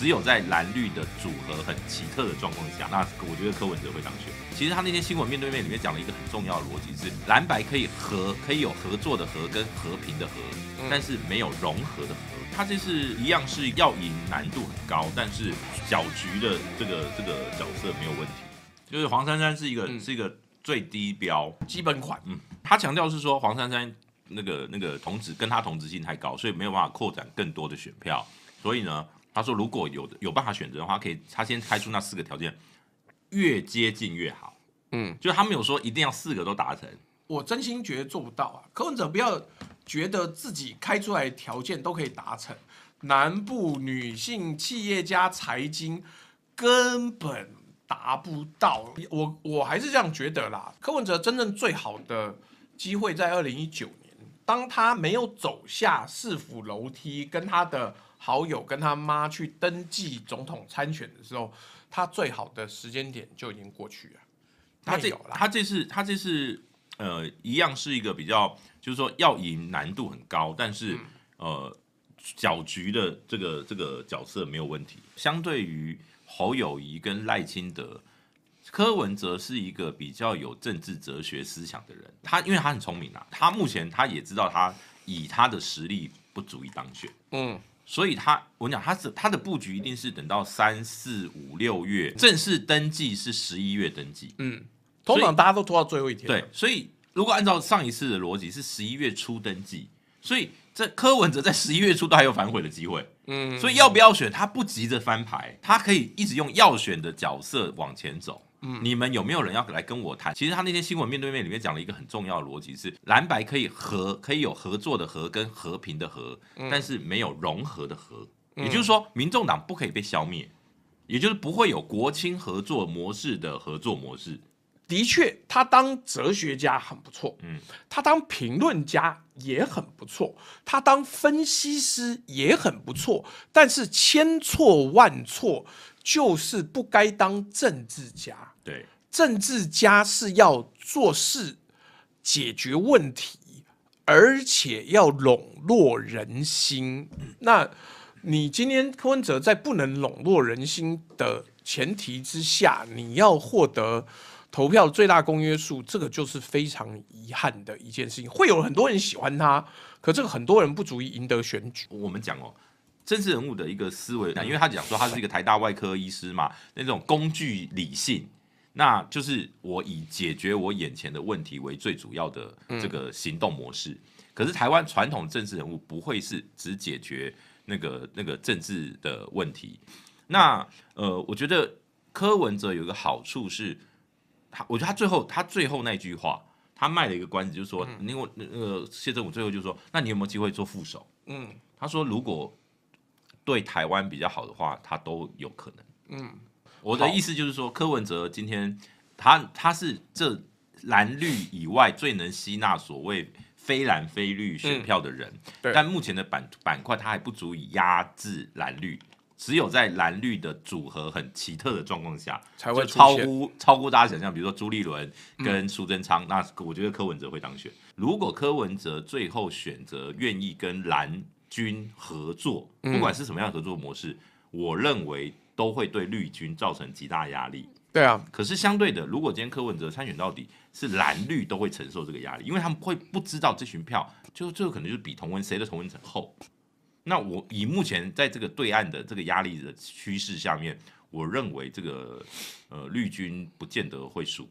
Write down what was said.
只有在蓝绿的组合很奇特的状况下，那我觉得柯文哲会当选。其实他那天新闻面对面里面讲了一个很重要的逻辑，是蓝白可以合，可以有合作的合跟和平的合，但是没有融合的合。他这是一样是要赢，难度很高，但是搅局的这个这个角色没有问题。就是黄珊珊是一个是一个最低标基本款。嗯，他强调是说黄珊珊那个那个同志跟他同志性太高，所以没有办法扩展更多的选票。所以呢。他说：“如果有有办法选择的话，可以他先开出那四个条件，越接近越好。嗯，就是他没有说一定要四个都达成。我真心觉得做不到啊。柯文哲不要觉得自己开出来条件都可以达成，南部女性企业家财经根本达不到。我我还是这样觉得啦。柯文哲真正最好的机会在二零一九。”当他没有走下四府楼梯，跟他的好友跟他妈去登记总统参选的时候，他最好的时间点就已经过去了。他这有他这次他这次呃，一样是一个比较，就是说要赢难度很高，但是呃搅局的这个这个角色没有问题。相对于侯友谊跟赖清德。柯文哲是一个比较有政治哲学思想的人，他因为他很聪明啊，他目前他也知道他以他的实力不足以当选，嗯，所以他我讲他是他的布局一定是等到三四五六月正式登记是十一月登记，嗯，通常大家都拖到最后一天，对，所以如果按照上一次的逻辑是十一月初登记，所以这柯文哲在十一月初都还有反悔的机会，嗯，所以要不要选他不急着翻牌，他可以一直用要选的角色往前走。嗯，你们有没有人要来跟我谈？其实他那天新闻面对面里面讲了一个很重要的逻辑：是蓝白可以合，可以有合作的合跟和平的合，但是没有融合的合。也就是说，民众党不可以被消灭，也就是不会有国青合作模式的合作模式。的确，他当哲学家很不错，嗯，他当评论家也很不错，他当分析师也很不错，但是千错万错。就是不该当政治家。对，政治家是要做事、解决问题，而且要笼络人心。那你今天柯文哲在不能笼络人心的前提之下，你要获得投票最大公约数，这个就是非常遗憾的一件事情。会有很多人喜欢他，可这个很多人不足以赢得选举。我们讲哦。政治人物的一个思维，因为他讲说他是一个台大外科医师嘛，那种工具理性，那就是我以解决我眼前的问题为最主要的这个行动模式。可是台湾传统政治人物不会是只解决那个那个政治的问题。那呃，我觉得柯文哲有一个好处是，他我觉得他最后他最后那句话，他卖了一个关子，就是说那个那个谢正武最后就说，那你有没有机会做副手？嗯，他说如果。对台湾比较好的话，他都有可能。嗯，我的意思就是说，柯文哲今天他他是这蓝绿以外最能吸纳所谓非蓝非绿选票的人，但目前的板板块他还不足以压制蓝绿，只有在蓝绿的组合很奇特的状况下才会超乎超乎大家想象。比如说朱立伦跟苏贞昌，那我觉得柯文哲会当选。如果柯文哲最后选择愿意跟蓝。军合作，不管是什么样的合作模式，我认为都会对绿军造成极大压力。对啊，可是相对的，如果今天柯文哲参选到底，是蓝绿都会承受这个压力，因为他们会不知道这群票就就可能就是比同文谁的同文层厚。那我以目前在这个对岸的这个压力的趋势下面，我认为这个呃绿军不见得会输。